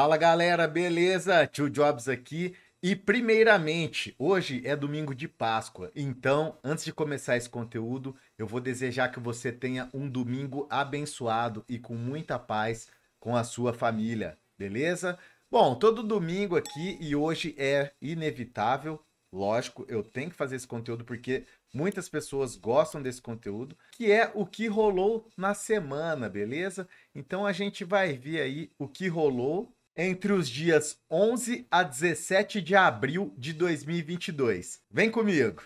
Fala galera, beleza? Tio Jobs aqui. E primeiramente, hoje é domingo de Páscoa, então antes de começar esse conteúdo, eu vou desejar que você tenha um domingo abençoado e com muita paz com a sua família, beleza? Bom, todo domingo aqui e hoje é inevitável, lógico, eu tenho que fazer esse conteúdo porque muitas pessoas gostam desse conteúdo, que é o que rolou na semana, beleza? Então a gente vai ver aí o que rolou entre os dias 11 a 17 de abril de 2022. Vem comigo!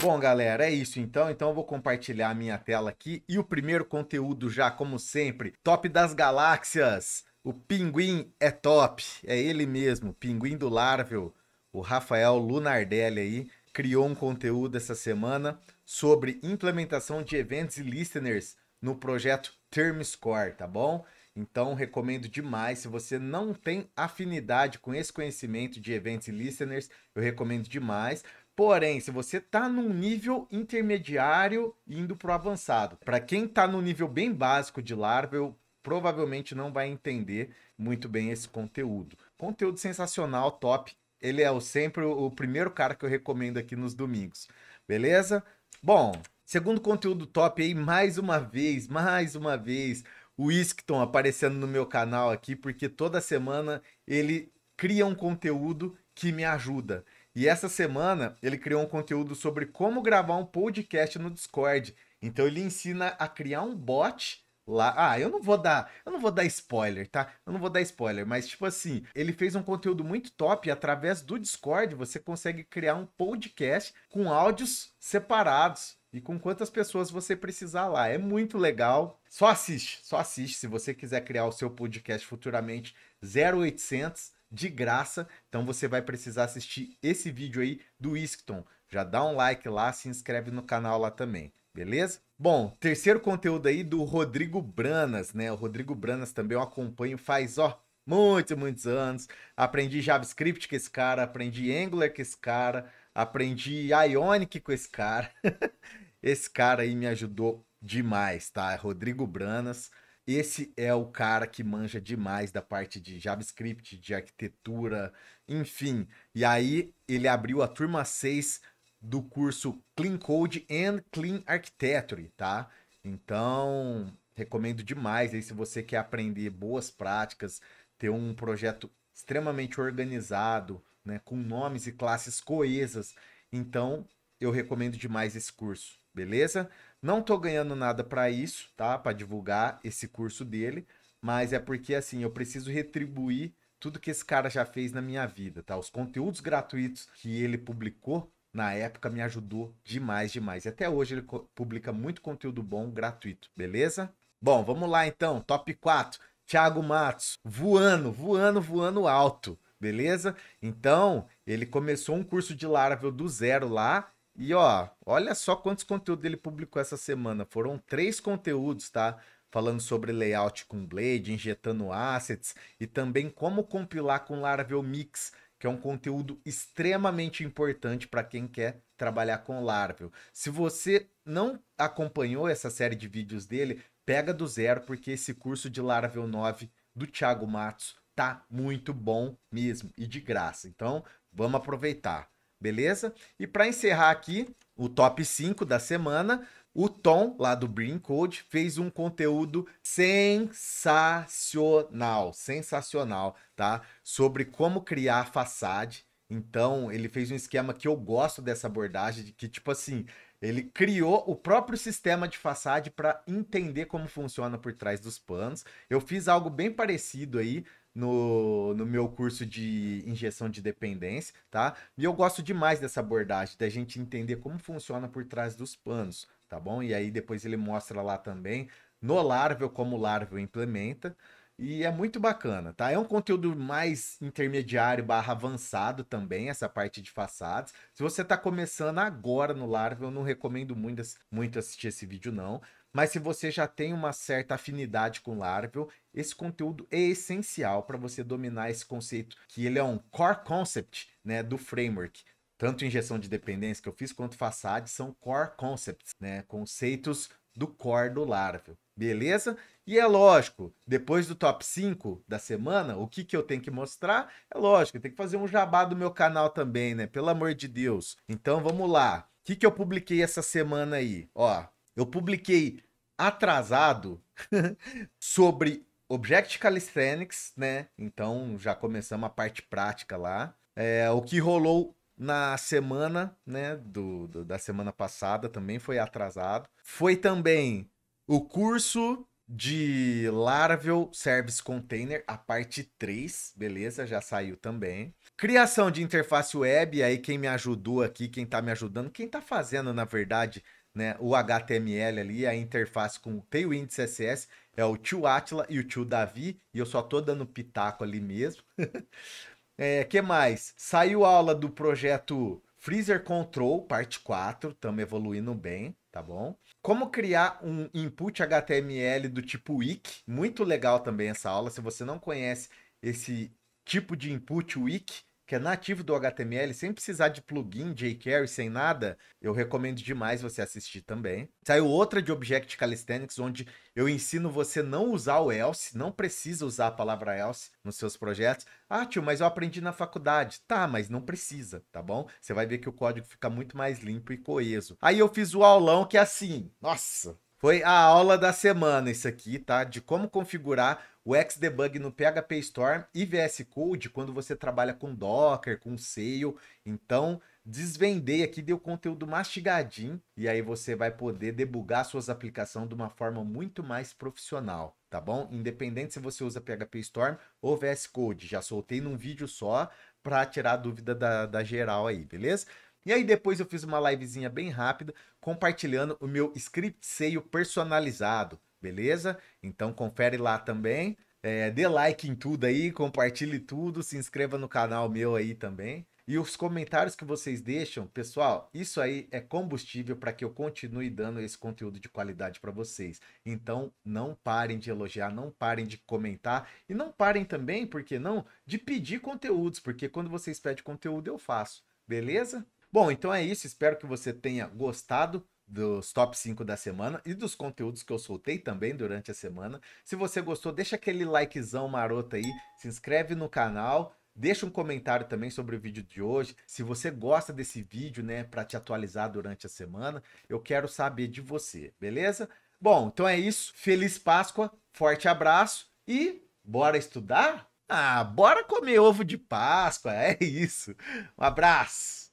Bom, galera, é isso então. Então eu vou compartilhar a minha tela aqui e o primeiro conteúdo já, como sempre, top das galáxias. O Pinguim é top, é ele mesmo, Pinguim do Larvel, o Rafael Lunardelli aí criou um conteúdo essa semana sobre implementação de eventos e listeners no projeto Termscore, tá bom? Então recomendo demais. Se você não tem afinidade com esse conhecimento de eventos e listeners, eu recomendo demais. Porém, se você está num nível intermediário indo para o avançado, para quem está no nível bem básico de Laravel, provavelmente não vai entender muito bem esse conteúdo. Conteúdo sensacional, top ele é o, sempre o, o primeiro cara que eu recomendo aqui nos domingos. Beleza? Bom, segundo conteúdo top aí, mais uma vez, mais uma vez, o Iskton aparecendo no meu canal aqui, porque toda semana ele cria um conteúdo que me ajuda. E essa semana ele criou um conteúdo sobre como gravar um podcast no Discord. Então ele ensina a criar um bot lá. Ah, eu não vou dar, eu não vou dar spoiler, tá? Eu não vou dar spoiler, mas tipo assim, ele fez um conteúdo muito top e através do Discord você consegue criar um podcast com áudios separados e com quantas pessoas você precisar lá. É muito legal. Só assiste, só assiste se você quiser criar o seu podcast futuramente 0800 de graça. Então você vai precisar assistir esse vídeo aí do Iskton. Já dá um like lá, se inscreve no canal lá também, beleza? Bom, terceiro conteúdo aí do Rodrigo Branas, né? O Rodrigo Branas também eu acompanho faz, ó, muitos, muitos anos. Aprendi JavaScript com esse cara, aprendi Angular com esse cara, aprendi Ionic com esse cara. esse cara aí me ajudou demais, tá? É Rodrigo Branas. Esse é o cara que manja demais da parte de JavaScript, de arquitetura, enfim. E aí ele abriu a turma 6 do curso Clean Code and Clean Architecture, tá? Então, recomendo demais aí se você quer aprender boas práticas, ter um projeto extremamente organizado, né, com nomes e classes coesas. Então, eu recomendo demais esse curso, beleza? Não tô ganhando nada para isso, tá? Para divulgar esse curso dele, mas é porque assim, eu preciso retribuir tudo que esse cara já fez na minha vida, tá? Os conteúdos gratuitos que ele publicou na época me ajudou demais, demais. E até hoje ele publica muito conteúdo bom, gratuito, beleza? Bom, vamos lá então, top 4. Thiago Matos, voando, voando, voando alto, beleza? Então, ele começou um curso de Laravel do zero lá. E ó, olha só quantos conteúdos ele publicou essa semana. Foram três conteúdos, tá? Falando sobre layout com Blade, injetando assets e também como compilar com Laravel Mix que é um conteúdo extremamente importante para quem quer trabalhar com Laravel. Se você não acompanhou essa série de vídeos dele, pega do zero, porque esse curso de Laravel 9 do Thiago Matos tá muito bom mesmo e de graça. Então, vamos aproveitar, beleza? E para encerrar aqui o top 5 da semana, o Tom, lá do Brain Code, fez um conteúdo sensacional, sensacional, tá? Sobre como criar façade. Então, ele fez um esquema que eu gosto dessa abordagem, de que, tipo assim, ele criou o próprio sistema de façade para entender como funciona por trás dos panos. Eu fiz algo bem parecido aí no, no meu curso de injeção de dependência, tá? E eu gosto demais dessa abordagem, da gente entender como funciona por trás dos panos tá bom? E aí depois ele mostra lá também no Larvel como o Larvel implementa. E é muito bacana, tá? É um conteúdo mais intermediário barra avançado também, essa parte de façadas. Se você tá começando agora no Larvel, eu não recomendo muito, muito assistir esse vídeo, não. Mas se você já tem uma certa afinidade com Larvel, esse conteúdo é essencial para você dominar esse conceito, que ele é um core concept né, do framework tanto injeção de dependência que eu fiz quanto façade são core concepts, né? Conceitos do core do larval. Beleza? E é lógico, depois do top 5 da semana, o que, que eu tenho que mostrar? É lógico, eu tenho que fazer um jabá do meu canal também, né? Pelo amor de Deus. Então vamos lá. O que, que eu publiquei essa semana aí? Ó, eu publiquei atrasado sobre Object Calisthenics, né? Então já começamos a parte prática lá. É, o que rolou na semana, né, do, do, da semana passada também foi atrasado. Foi também o curso de Laravel Service Container, a parte 3, beleza? Já saiu também. Criação de interface web, aí quem me ajudou aqui, quem tá me ajudando, quem tá fazendo, na verdade, né, o HTML ali, a interface com o Tailwind CSS, é o tio Atila e o tio Davi, e eu só tô dando pitaco ali mesmo. É, que mais? Saiu aula do projeto Freezer Control, parte 4, estamos evoluindo bem, tá bom? Como criar um input HTML do tipo wiki, muito legal também essa aula. Se você não conhece esse tipo de input wiki, que é nativo do HTML, sem precisar de plugin, jQuery, sem nada, eu recomendo demais você assistir também. Saiu outra de Object Calisthenics, onde eu ensino você não usar o else, não precisa usar a palavra else nos seus projetos. Ah, tio, mas eu aprendi na faculdade. Tá, mas não precisa, tá bom? Você vai ver que o código fica muito mais limpo e coeso. Aí eu fiz o aulão que é assim, nossa, foi a aula da semana isso aqui, tá? De como configurar o Xdebug no PHP Storm e VS Code quando você trabalha com Docker, com Sail. Então, desvendei aqui, deu conteúdo mastigadinho e aí você vai poder debugar suas aplicações de uma forma muito mais profissional, tá bom? Independente se você usa PHP Storm ou VS Code. Já soltei num vídeo só para tirar a dúvida da, da geral aí, beleza? E aí depois eu fiz uma livezinha bem rápida compartilhando o meu script seio personalizado, beleza? Então confere lá também. É, dê like em tudo aí, compartilhe tudo, se inscreva no canal meu aí também. E os comentários que vocês deixam, pessoal, isso aí é combustível para que eu continue dando esse conteúdo de qualidade para vocês. Então, não parem de elogiar, não parem de comentar e não parem também, por que não, de pedir conteúdos, porque quando vocês pedem conteúdo eu faço, beleza? Bom, então é isso. Espero que você tenha gostado dos top 5 da semana e dos conteúdos que eu soltei também durante a semana. Se você gostou, deixa aquele likezão maroto aí, se inscreve no canal, Deixa um comentário também sobre o vídeo de hoje. Se você gosta desse vídeo, né, para te atualizar durante a semana, eu quero saber de você, beleza? Bom, então é isso. Feliz Páscoa, forte abraço e bora estudar? Ah, bora comer ovo de Páscoa, é isso. Um abraço.